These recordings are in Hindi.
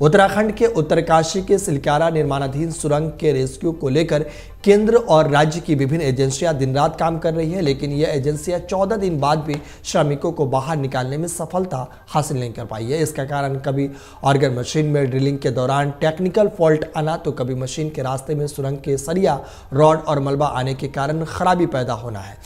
उत्तराखंड के उत्तरकाशी के सिलकारा निर्माणाधीन सुरंग के रेस्क्यू को लेकर केंद्र और राज्य की विभिन्न एजेंसियां दिन रात काम कर रही है लेकिन यह एजेंसियां 14 दिन बाद भी श्रमिकों को बाहर निकालने में सफलता हासिल नहीं कर पाई है इसका कारण कभी ऑर्गन मशीन में ड्रिलिंग के दौरान टेक्निकल फॉल्ट आना तो कभी मशीन के रास्ते में सुरंग के सरिया रॉड और मलबा आने के कारण खराबी पैदा होना है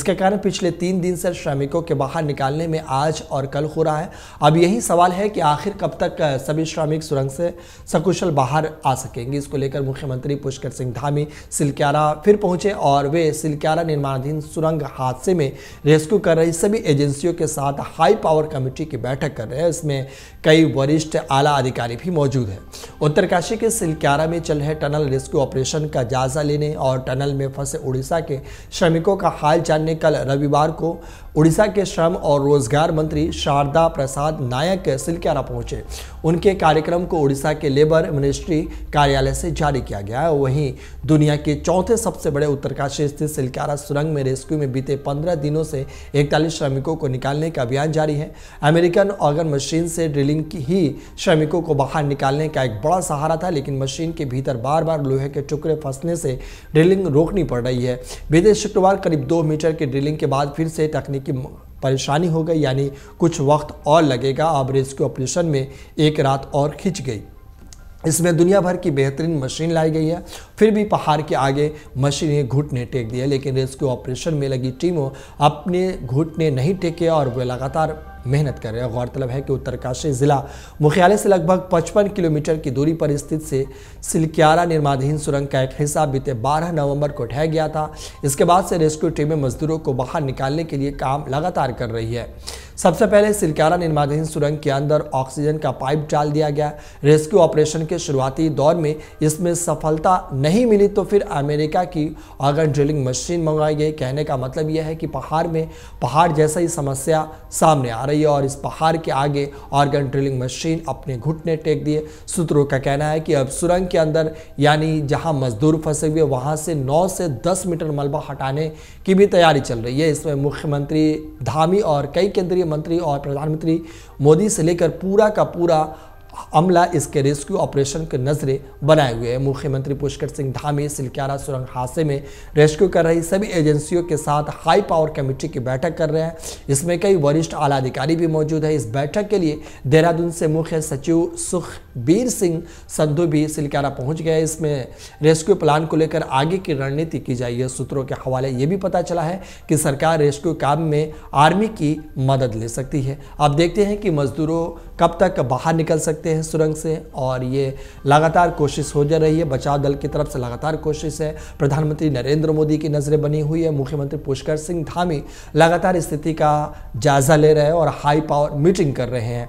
इसके कारण पिछले तीन दिन से श्रमिकों के बाहर निकालने में आज और कल हो रहा है अब यही सवाल है कि आखिर कब तक सभी श्रमिक एक सुरंग से सकुशल बाहर आ सकेंगी इसको लेकर मुख्यमंत्री पुष्कर सिंह धामी सिलक्यारा फिर पहुंचे और वे सिलक्यारा निर्माणाधीन सुरंग हादसे में रेस्क्यू कर रही सभी एजेंसियों के साथ हाई पावर कमेटी की बैठक कर रहे हैं इसमें कई वरिष्ठ आला अधिकारी भी मौजूद हैं उत्तरकाशी के सिलक्यारा में चल रहे टनल रेस्क्यू ऑपरेशन का जायजा लेने और टनल में फंसे उड़ीसा के श्रमिकों का हाल जानने कल रविवार को उड़ीसा के श्रम और रोजगार मंत्री शारदा प्रसाद नायक सिलक्यारा पहुंचे उनके कार्यक्रम को उड़ीसा के लेबर मिनिस्ट्री कार्यालय से जारी किया गया वहीं दुनिया के चौथे सबसे बड़े उत्तरकाशी स्थित सिलक्यारा सुरंग में रेस्क्यू में बीते पंद्रह दिनों से इकतालीस श्रमिकों को निकालने का अभियान जारी है अमेरिकन ऑर्गन मशीन से ड्रिलिंग ही श्रमिकों को बाहर निकालने का एक बड़ा थोड़ा सहारा था लेकिन मशीन के भीतर बार बार लोहे के टुकड़े फंसने से ड्रिलिंग रोकनी पड़ रही है बीते शुक्रवार करीब दो मीटर की ड्रिलिंग के बाद फिर से तकनीकी परेशानी हो गई यानी कुछ वक्त और लगेगा अब रेस्क्यू ऑपरेशन में एक रात और खिंच गई इसमें दुनिया भर की बेहतरीन मशीन लाई गई है फिर भी पहाड़ के आगे मशीनें घुटने टेक दिए लेकिन रेस्क्यू ऑपरेशन में लगी टीमों अपने घुटने नहीं टेके और वे लगातार मेहनत कर रहे हैं गौरतलब है कि उत्तरकाशी ज़िला मुख्यालय से लगभग 55 किलोमीटर की दूरी पर स्थित से सिलक्यारा निर्माधीन सुरंग का एक हिस्सा बीते 12 नवंबर को ढह गया था इसके बाद से रेस्क्यू टीमें मजदूरों को बाहर निकालने के लिए काम लगातार कर रही है सबसे पहले सिलकारा निर्माधीन सुरंग के अंदर ऑक्सीजन का पाइप डाल दिया गया रेस्क्यू ऑपरेशन के शुरुआती दौर में इसमें सफलता नहीं मिली तो फिर अमेरिका की ऑर्गन ड्रिलिंग मशीन मंगाई गई कहने का मतलब यह है कि पहाड़ में पहाड़ जैसा ही समस्या सामने आ रही है और इस पहाड़ के आगे ऑर्गन ड्रिलिंग मशीन अपने घुटने टेक दिए सूत्रों का कहना है कि अब सुरंग के अंदर यानी जहां मजदूर फंसे हुए वहां से 9 से 10 मीटर मलबा हटाने की भी तैयारी चल रही है इसमें मुख्यमंत्री धामी और कई केंद्रीय केंद्रीय मंत्री और प्रधानमंत्री मोदी से लेकर पूरा का पूरा अमला इसके रेस्क्यू ऑपरेशन के नजरे बनाए हुए हैं मुख्यमंत्री पुष्कर सिंह धामी सिलक्यारा सुरंग हादसे में रेस्क्यू कर रही सभी एजेंसियों के साथ हाई पावर कमेटी की बैठक कर रहे हैं इसमें कई वरिष्ठ आला अधिकारी भी मौजूद है इस बैठक के लिए देहरादून से मुख्य सचिव सुख वीर सिंह संधु भी सिलकारा पहुंच गए इसमें रेस्क्यू प्लान को लेकर आगे की रणनीति की है सूत्रों के हवाले ये भी पता चला है कि सरकार रेस्क्यू काम में आर्मी की मदद ले सकती है आप देखते हैं कि मजदूरों कब तक बाहर निकल सकते हैं सुरंग से और ये लगातार कोशिश हो जा रही है बचाव दल की तरफ से लगातार कोशिश है प्रधानमंत्री नरेंद्र मोदी की नज़रें बनी हुई है मुख्यमंत्री पुष्कर सिंह धामी लगातार स्थिति का जायजा ले रहे हैं और हाई पावर मीटिंग कर रहे हैं